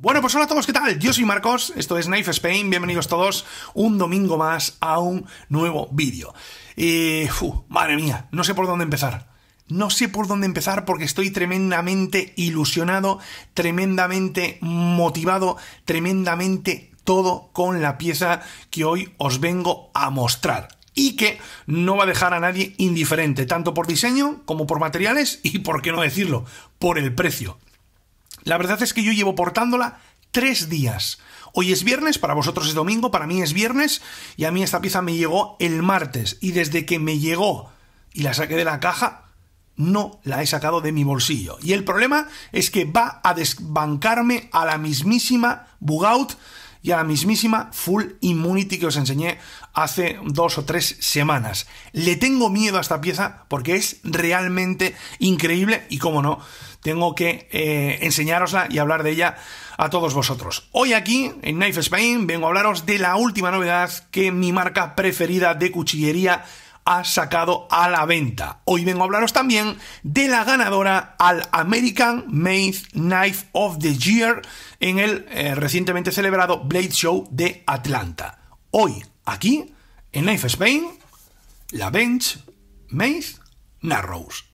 Bueno, pues hola a todos, ¿qué tal? Yo soy Marcos, esto es Knife Spain, bienvenidos todos un domingo más a un nuevo vídeo. madre mía, no sé por dónde empezar. No sé por dónde empezar porque estoy tremendamente ilusionado, tremendamente motivado, tremendamente todo con la pieza que hoy os vengo a mostrar y que no va a dejar a nadie indiferente, tanto por diseño como por materiales y, por qué no decirlo, por el precio. La verdad es que yo llevo portándola tres días. Hoy es viernes, para vosotros es domingo, para mí es viernes y a mí esta pieza me llegó el martes y desde que me llegó y la saqué de la caja no la he sacado de mi bolsillo. Y el problema es que va a desbancarme a la mismísima Bugout y a la mismísima Full Immunity que os enseñé hace dos o tres semanas. Le tengo miedo a esta pieza porque es realmente increíble y, cómo no, tengo que eh, enseñarosla y hablar de ella a todos vosotros. Hoy aquí, en Knife Spain, vengo a hablaros de la última novedad que mi marca preferida de cuchillería ha sacado a la venta. Hoy vengo a hablaros también de la ganadora al American Made Knife of the Year en el eh, recientemente celebrado Blade Show de Atlanta. Hoy, aquí, en Knife Spain, la Bench Made Narrows.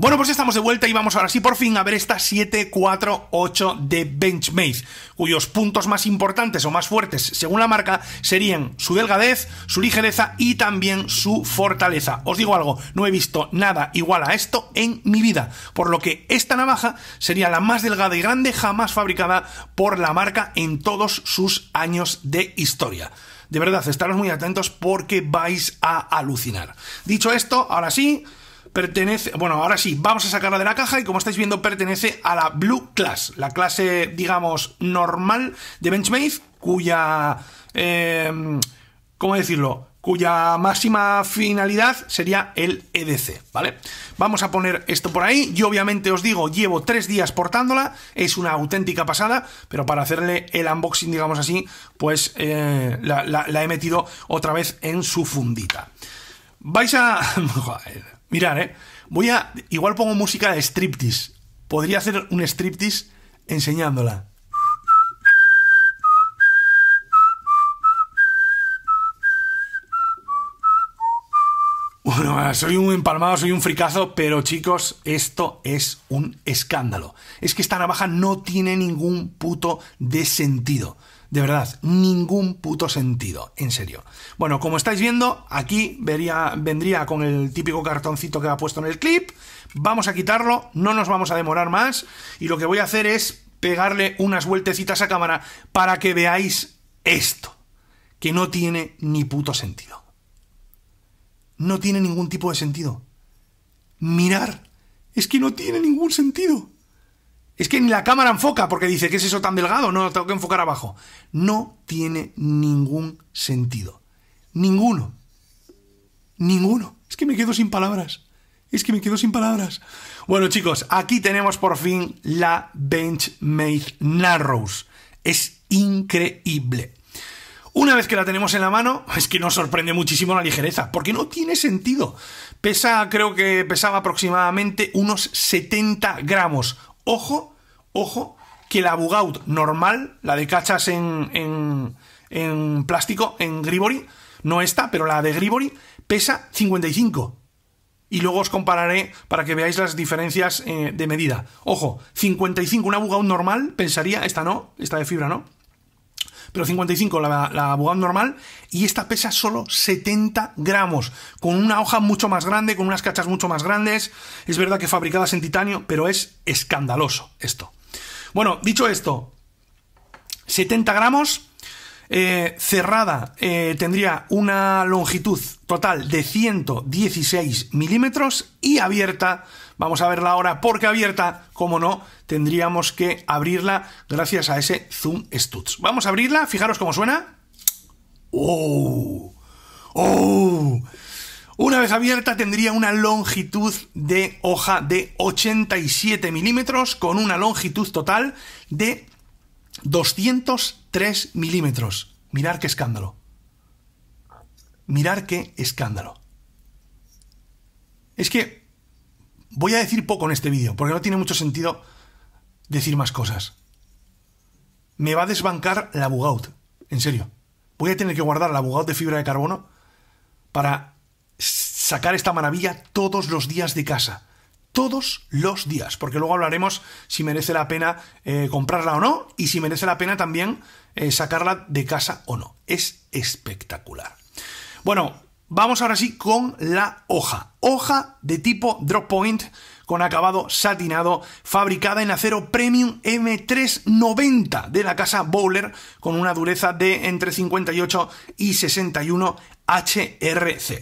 Bueno, pues estamos de vuelta y vamos ahora sí por fin a ver esta 748 de Benchmade, cuyos puntos más importantes o más fuertes, según la marca, serían su delgadez, su ligereza y también su fortaleza. Os digo algo, no he visto nada igual a esto en mi vida, por lo que esta navaja sería la más delgada y grande jamás fabricada por la marca en todos sus años de historia. De verdad, estaros muy atentos porque vais a alucinar. Dicho esto, ahora sí, pertenece, bueno, ahora sí, vamos a sacarla de la caja y como estáis viendo pertenece a la Blue Class, la clase, digamos, normal de Benchmade, cuya, eh, ¿cómo decirlo? Cuya máxima finalidad sería el EDC, ¿vale? Vamos a poner esto por ahí. Yo obviamente os digo, llevo tres días portándola, es una auténtica pasada, pero para hacerle el unboxing, digamos así, pues eh, la, he metido otra vez en su fundita. Vais a... Mirad, eh. Voy a. Igual pongo música de striptease. Podría hacer un striptease enseñándola. Bueno, soy un empalmado, soy un fricazo, pero chicos, esto es un escándalo. Es que esta navaja no tiene ningún puto de sentido. De verdad, ningún puto sentido, en serio. Bueno, como estáis viendo, aquí vería, vendría con el típico cartoncito que ha puesto en el clip. Vamos a quitarlo, no nos vamos a demorar más. Y lo que voy a hacer es pegarle unas vueltecitas a cámara para que veáis esto, que no tiene ni puto sentido. No tiene ningún tipo de sentido. Mirar, es que no tiene ningún sentido. Es que ni la cámara enfoca porque dice, ¿qué es eso tan delgado? No, tengo que enfocar abajo. No tiene ningún sentido. Ninguno. Ninguno. Es que me quedo sin palabras. Es que me quedo sin palabras. Bueno, chicos, aquí tenemos por fin la Benchmade Narrows. Es increíble. Una vez que la tenemos en la mano, es que nos sorprende muchísimo la ligereza, porque no tiene sentido. Pesa, creo que pesaba aproximadamente unos 70 gramos, Ojo, ojo, que la Bugout normal, la de cachas en, en, plástico, en Gribory, no está, pero la de Gribory pesa 55. Y luego os compararé para que veáis las diferencias eh, de medida. Ojo, 55, una Bugout normal, pensaría, esta no, esta de fibra no, pero 55 la, la normal, y esta pesa solo 70 gramos, con una hoja mucho más grande, con unas cachas mucho más grandes, es verdad que fabricadas en titanio, pero es escandaloso esto. Bueno, dicho esto, 70 gramos, eh, cerrada eh, tendría una longitud total de 116 milímetros y abierta Vamos a verla ahora porque abierta, como no, tendríamos que abrirla gracias a ese Zoom Stutz. Vamos a abrirla, fijaros cómo suena. ¡Oh! ¡Oh! Una vez abierta tendría una longitud de hoja de 87 milímetros con una longitud total de 203 milímetros. Mirar qué escándalo. Mirar qué escándalo. Es que Voy a decir poco en este vídeo, porque no tiene mucho sentido decir más cosas. Me va a desbancar la Bugout, en serio. Voy a tener que guardar la Bugout de fibra de carbono para sacar esta maravilla todos los días de casa. Todos los días, porque luego hablaremos si merece la pena eh, comprarla o no y si merece la pena también eh, sacarla de casa o no. Es espectacular. Bueno, Vamos ahora sí con la hoja. Hoja de tipo drop point con acabado satinado, fabricada en acero Premium M390 de la casa Bowler, con una dureza de entre 58 y 61 HRC.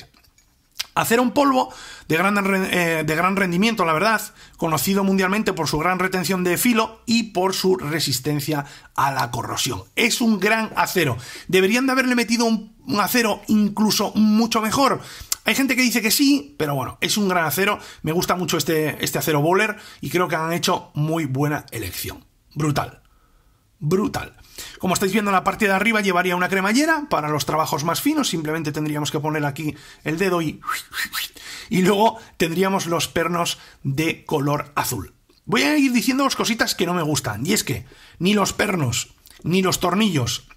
Acero en polvo de gran, eh, de gran, rendimiento, la verdad, conocido mundialmente por su gran retención de filo y por su resistencia a la corrosión. Es un gran acero. Deberían de haberle metido un un acero incluso mucho mejor. Hay gente que dice que sí, pero bueno, es un gran acero. Me gusta mucho este, este acero bowler y creo que han hecho muy buena elección. Brutal. Brutal. Como estáis viendo en la parte de arriba llevaría una cremallera para los trabajos más finos, simplemente tendríamos que poner aquí el dedo y... Y luego tendríamos los pernos de color azul. Voy a ir diciendo las cositas que no me gustan, y es que ni los pernos, ni los tornillos,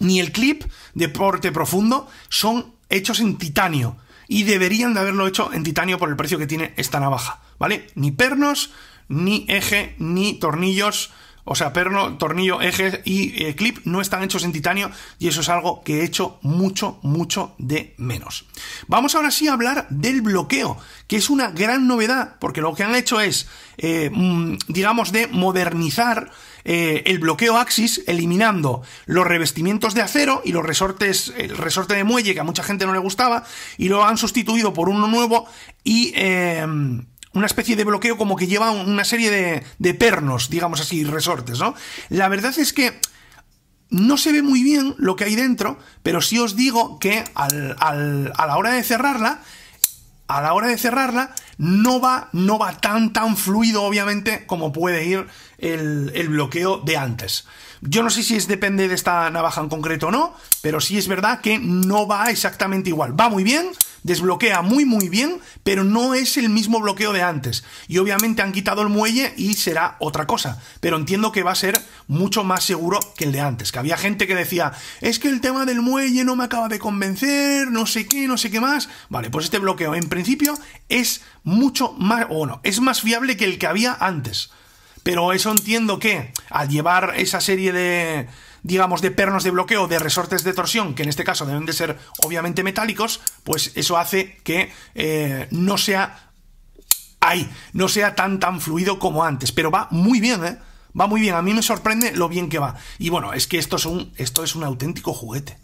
ni el clip de porte Profundo son hechos en titanio. Y deberían de haberlo hecho en titanio por el precio que tiene esta navaja. ¿Vale? Ni pernos, ni eje, ni tornillos. O sea, perno, tornillo, eje y eh, clip no están hechos en titanio y eso es algo que he hecho mucho, mucho de menos. Vamos ahora sí a hablar del bloqueo, que es una gran novedad, porque lo que han hecho es, eh, mm, digamos, de modernizar eh, el bloqueo Axis, eliminando los revestimientos de acero y los resortes, el resorte de muelle que a mucha gente no le gustaba, y lo han sustituido por uno nuevo y em, una especie de bloqueo como que lleva una serie de, pernos, digamos así, resortes, ¿no? La verdad es que no se ve muy bien lo que hay dentro, pero sí os digo que a la hora de cerrarla, a la hora de cerrarla no va, no va tan tan fluido, obviamente, como puede ir el, el, bloqueo de antes. Yo no sé si es depende de esta navaja en concreto o no, pero sí es verdad que no va exactamente igual. Va muy bien, desbloquea muy muy bien, pero no es el mismo bloqueo de antes. Y obviamente han quitado el muelle y será otra cosa, pero entiendo que va a ser mucho más seguro que el de antes, que había gente que decía, es que el tema del muelle no me acaba de convencer, no sé qué, no sé qué más. Vale, pues este bloqueo en principio es mucho más, bueno, es más fiable que el que había antes. Pero eso entiendo que al llevar esa serie de digamos, de pernos de bloqueo, de resortes de torsión, que en este caso deben de ser obviamente metálicos, pues eso hace que eh, no sea ahí, no sea tan tan fluido como antes, pero va muy bien, ¿eh? Va muy bien, a mí me sorprende lo bien que va. Y bueno, es que esto es un, esto es un auténtico juguete.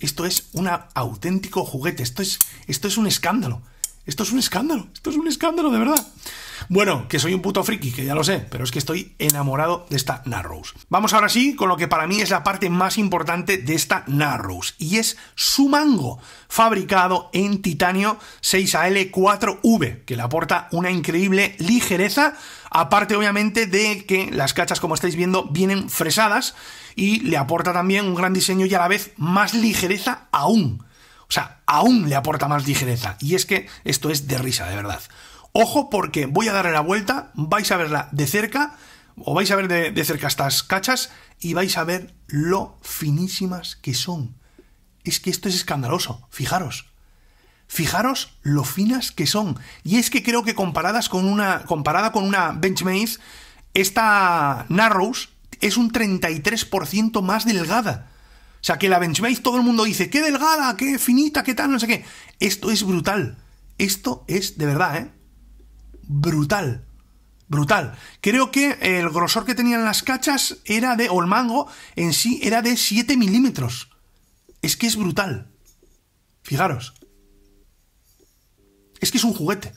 Esto es un auténtico juguete, esto es, esto es un escándalo. Esto es un escándalo, esto es un escándalo de verdad. Bueno, que soy un puto friki, que ya lo sé, pero es que estoy enamorado de esta Narrows. Vamos ahora sí con lo que para mí es la parte más importante de esta Narrows, y es su mango, fabricado en titanio 6AL4V, que le aporta una increíble ligereza, aparte obviamente de que las cachas, como estáis viendo, vienen fresadas, y le aporta también un gran diseño y a la vez más ligereza aún. O sea, aún le aporta más ligereza. Y es que esto es de risa, de verdad. Ojo porque voy a darle la vuelta, vais a verla de cerca, o vais a ver de, cerca estas cachas y vais a ver lo finísimas que son. Es que esto es escandaloso, fijaros. Fijaros lo finas que son. Y es que creo que comparadas con una, comparada con una Benchmade, esta Narrows es un 33% más delgada. O sea, que la Benchmade todo el mundo dice, qué delgada, qué finita, qué tal, no sé qué. Esto es brutal. Esto es de verdad, ¿eh? brutal. Brutal. Creo que el grosor que tenían las cachas era de, o el mango en sí era de 7 milímetros. Es que es brutal. Fijaros. Es que es un juguete.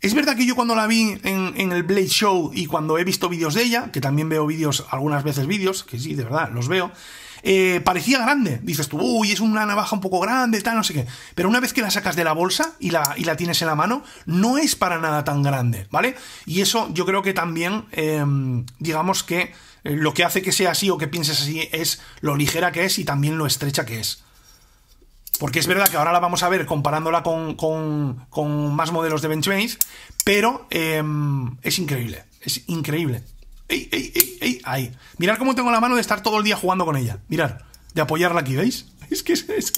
Es verdad que yo cuando la vi en, el Blade Show y cuando he visto vídeos de ella, que también veo vídeos, algunas veces vídeos, que sí, de verdad, los veo, eh, parecía grande. Dices tú, uy, es una navaja un poco grande, tal, no sé qué. Pero una vez que la sacas de la bolsa y la, la tienes en la mano, no es para nada tan grande, ¿vale? Y eso yo creo que también, em, digamos que eh, lo que hace que sea así o que pienses así es lo ligera que es y también lo estrecha que es. Porque es verdad que ahora la vamos a ver comparándola con, con, más modelos de Benchmade, pero em, es increíble, es increíble. ¡Ey, ey, ey, Mirad cómo tengo la mano de estar todo el día jugando con ella. Mirad, de apoyarla aquí, ¿veis? Es que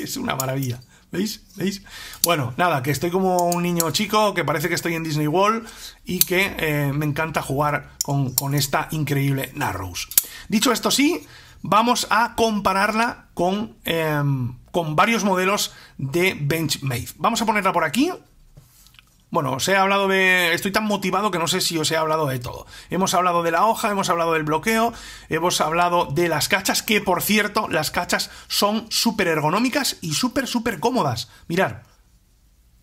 es, una maravilla. ¿Veis? ¿Veis? Bueno, nada, que estoy como un niño chico, que parece que estoy en Disney World y que eh, me encanta jugar con, esta increíble Narrows. Dicho esto, sí, vamos a compararla con, em, con varios modelos de Benchmade. Vamos a ponerla por aquí bueno, os he hablado de... Estoy tan motivado que no sé si os he hablado de todo. Hemos hablado de la hoja, hemos hablado del bloqueo, hemos hablado de las cachas, que por cierto, las cachas son súper ergonómicas y súper, súper cómodas. Mirar,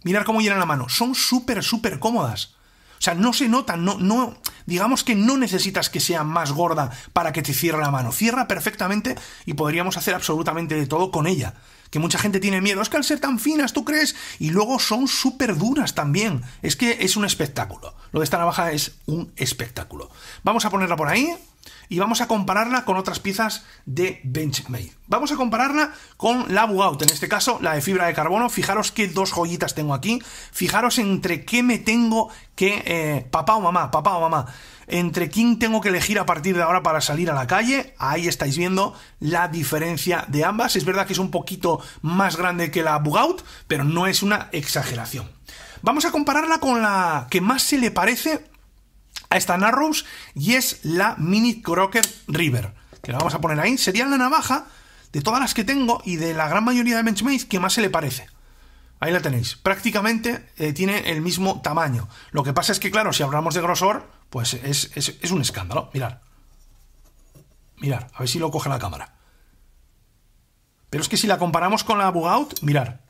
mirar cómo llenan la mano. Son súper, súper cómodas. O sea, no se notan, no, no, digamos que no necesitas que sea más gorda para que te cierre la mano. Cierra perfectamente y podríamos hacer absolutamente de todo con ella que mucha gente tiene miedo. Es que al ser tan finas, ¿tú crees? Y luego son súper duras también. Es que es un espectáculo. Lo de esta navaja es un espectáculo. Vamos a ponerla por ahí y vamos a compararla con otras piezas de Benchmade. Vamos a compararla con la Bugout, en este caso la de fibra de carbono. Fijaros qué dos joyitas tengo aquí. Fijaros entre qué me tengo que... Eh, papá o mamá, papá o mamá entre quién tengo que elegir a partir de ahora para salir a la calle. Ahí estáis viendo la diferencia de ambas. Es verdad que es un poquito más grande que la Bugout, pero no es una exageración. Vamos a compararla con la que más se le parece a esta Narrows y es la Mini Crocker River, que la vamos a poner ahí. Sería la navaja de todas las que tengo y de la gran mayoría de benchmates que más se le parece. Ahí la tenéis. Prácticamente eh, tiene el mismo tamaño. Lo que pasa es que, claro, si hablamos de grosor, pues es, un escándalo. Mirar. Mirar, a ver si lo coge la cámara. Pero es que si la comparamos con la Bugout, mirar.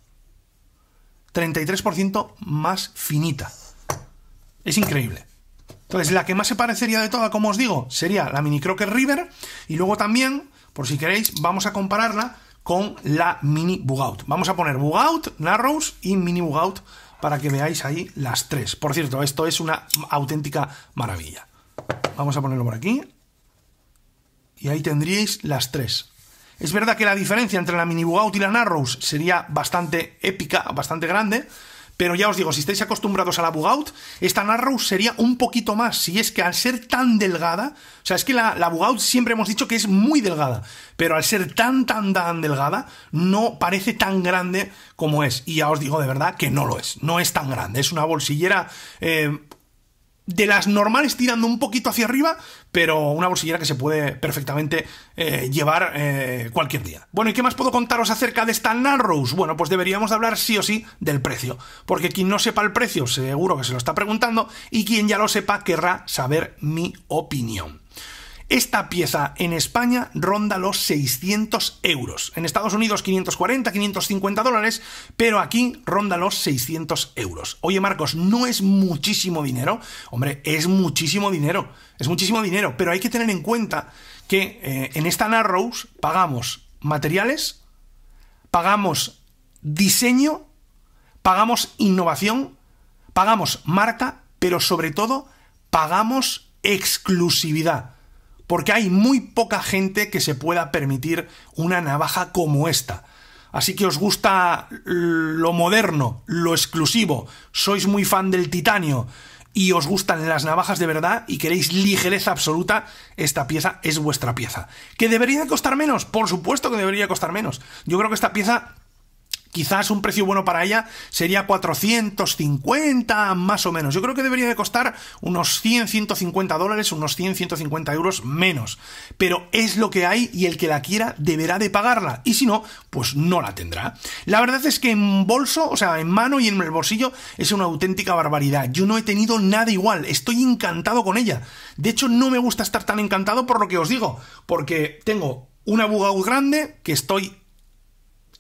33% más finita. Es increíble. Entonces, la que más se parecería de toda, como os digo, sería la Mini Crocker River. Y luego también, por si queréis, vamos a compararla con la Mini Bugout. Vamos a poner Bugout, Narrows y Mini Bugout para que veáis ahí las tres. Por cierto, esto es una auténtica maravilla. Vamos a ponerlo por aquí. Y ahí tendríais las tres. Es verdad que la diferencia entre la Mini Bugout y la Narrows sería bastante épica, bastante grande, pero ya os digo, si estáis acostumbrados a la Bugout, esta Narrow sería un poquito más. Si es que al ser tan delgada, o sea, es que la, la Bugout siempre hemos dicho que es muy delgada, pero al ser tan, tan, tan delgada, no parece tan grande como es. Y ya os digo de verdad que no lo es, no es tan grande. Es una bolsillera eh, de las normales tirando un poquito hacia arriba, pero una bolsillera que se puede perfectamente eh, llevar eh, cualquier día. Bueno, ¿y qué más puedo contaros acerca de esta Narrows? Bueno, pues deberíamos hablar sí o sí del precio, porque quien no sepa el precio seguro que se lo está preguntando y quien ya lo sepa querrá saber mi opinión. Esta pieza en España ronda los 600 euros. En Estados Unidos 540, 550 dólares, pero aquí ronda los 600 euros. Oye Marcos, no es muchísimo dinero. Hombre, es muchísimo dinero. Es muchísimo dinero, pero hay que tener en cuenta que eh, en esta Narrows pagamos materiales, pagamos diseño, pagamos innovación, pagamos marca, pero sobre todo pagamos exclusividad porque hay muy poca gente que se pueda permitir una navaja como esta. Así que os gusta lo moderno, lo exclusivo, sois muy fan del titanio y os gustan las navajas de verdad y queréis ligereza absoluta, esta pieza es vuestra pieza. ¿Que debería costar menos? Por supuesto que debería costar menos. Yo creo que esta pieza quizás un precio bueno para ella sería 450 más o menos. Yo creo que debería de costar unos 100, 150 dólares, unos 100, 150 euros menos. Pero es lo que hay y el que la quiera deberá de pagarla. Y si no, pues no la tendrá. La verdad es que en bolso, o sea, en mano y en el bolsillo es una auténtica barbaridad. Yo no he tenido nada igual. Estoy encantado con ella. De hecho, no me gusta estar tan encantado por lo que os digo. Porque tengo una Bugout grande que estoy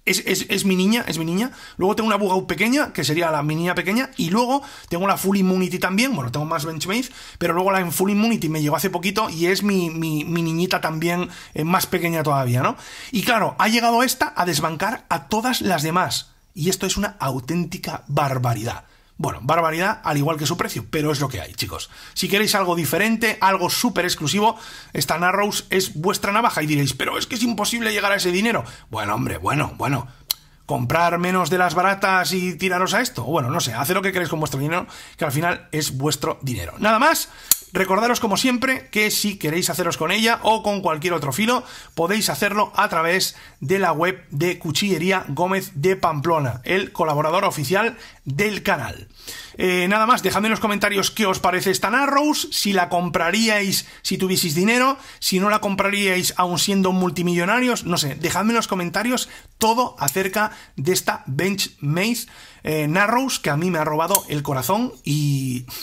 es, mi niña, es mi niña. Luego tengo una bugout pequeña, que sería la mi niña pequeña. Y luego tengo la Full Immunity también. Bueno, tengo más Benchmade, pero luego la en Full Immunity me llegó hace poquito y es mi, niñita también eh, más pequeña todavía, ¿no? Y claro, ha llegado esta a desbancar a todas las demás. Y esto es una auténtica barbaridad. Bueno, barbaridad, al igual que su precio, pero es lo que hay, chicos. Si queréis algo diferente, algo súper exclusivo, esta Narrows es vuestra navaja y diréis, pero es que es imposible llegar a ese dinero. Bueno, hombre, bueno, bueno. Comprar menos de las baratas y tiraros a esto. Bueno, no sé, hace lo que queréis con vuestro dinero, que al final es vuestro dinero. Nada más. Recordaros como siempre que si queréis haceros con ella o con cualquier otro filo, podéis hacerlo a través de la web de Cuchillería Gómez de Pamplona, el colaborador oficial del canal. Eh, nada más, dejadme en los comentarios qué os parece esta Narrows, si la compraríais si tuvieseis dinero, si no la compraríais aún siendo multimillonarios, no sé, dejadme en los comentarios todo acerca de esta Bench Maze eh, Narrows que a mí me ha robado el corazón y...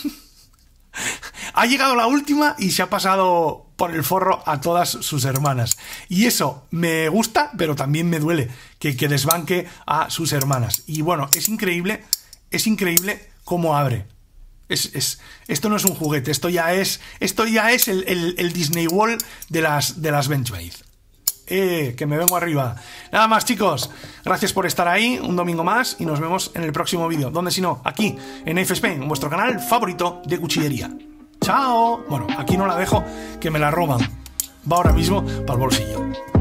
Ha llegado la última y se ha pasado por el forro a todas sus hermanas. Y eso me gusta, pero también me duele que, desbanque a sus hermanas. Y bueno, es increíble, es increíble cómo abre. Es, esto no es un juguete, esto ya es, esto ya es el, Disney World de las, de las Benchmade. Eh, que me vengo arriba. Nada más, chicos. Gracias por estar ahí un domingo más y nos vemos en el próximo vídeo. ¿Dónde si no, aquí en F Spain, en vuestro canal favorito de cuchillería. ¡Chao! Bueno, aquí no la dejo, que me la roban. Va ahora mismo para el bolsillo.